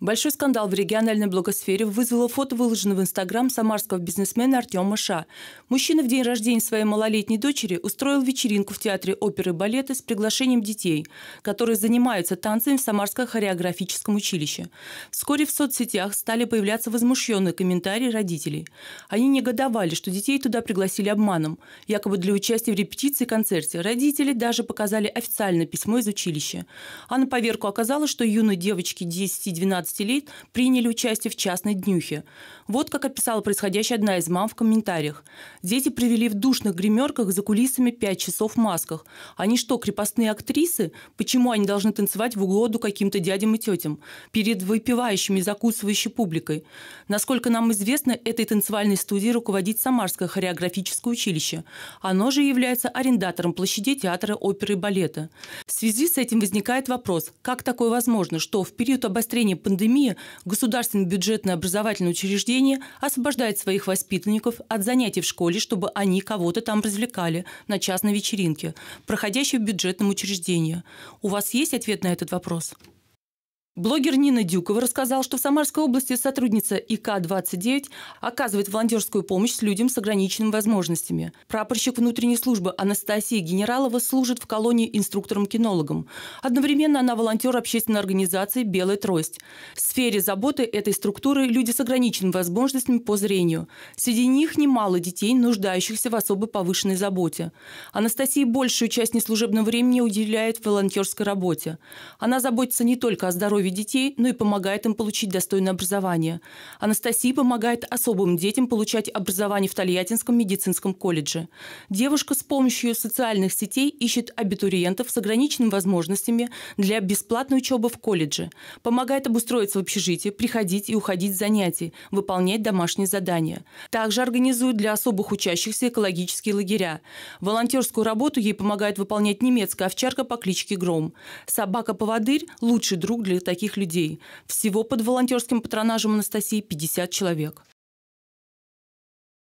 Большой скандал в региональной блогосфере вызвало фото, выложенное в Инстаграм самарского бизнесмена Артема Ша. Мужчина в день рождения своей малолетней дочери устроил вечеринку в Театре оперы и балета с приглашением детей, которые занимаются танцами в Самарском хореографическом училище. Вскоре в соцсетях стали появляться возмущенные комментарии родителей. Они негодовали, что детей туда пригласили обманом, якобы для участия в репетиции и концерте. Родители даже показали официальное письмо из училища. А на поверку оказалось, что юной девочке 10-12 18 лет приняли участие в частной днюхе. Вот как описала происходящее одна из мам в комментариях. Дети привели в душных гримерках за кулисами 5 часов в масках. Они что, крепостные актрисы? Почему они должны танцевать в угоду каким-то дядям и тетям? Перед выпивающими и закусывающей публикой. Насколько нам известно, этой танцевальной студии руководит Самарское хореографическое училище. Оно же является арендатором площадей театра оперы и балета. В связи с этим возникает вопрос, как такое возможно, что в период обострения пандемии пандемии государственное бюджетное образовательное учреждение освобождает своих воспитанников от занятий в школе, чтобы они кого-то там развлекали на частной вечеринке, проходящей в бюджетном учреждении. У вас есть ответ на этот вопрос? Блогер Нина Дюкова рассказала, что в Самарской области сотрудница ИК-29 оказывает волонтерскую помощь людям с ограниченными возможностями. Прапорщик внутренней службы Анастасия Генералова служит в колонии инструктором-кинологом. Одновременно она волонтер общественной организации «Белая трость». В сфере заботы этой структуры люди с ограниченными возможностями по зрению. Среди них немало детей, нуждающихся в особой повышенной заботе. Анастасия большую часть неслужебного времени уделяет волонтерской работе. Она заботится не только о здоровье здоровье детей, но ну и помогает им получить достойное образование. Анастасия помогает особым детям получать образование в Тольяттинском медицинском колледже. Девушка с помощью социальных сетей ищет абитуриентов с ограниченными возможностями для бесплатной учебы в колледже, помогает обустроиться в общежитии, приходить и уходить с занятий, выполнять домашние задания. Также организует для особых учащихся экологические лагеря. Волонтерскую работу ей помогает выполнять немецкая овчарка по кличке Гром. Собака-поводырь – лучший друг для таких таких людей. Всего под волонтерским патронажем Анастасии 50 человек.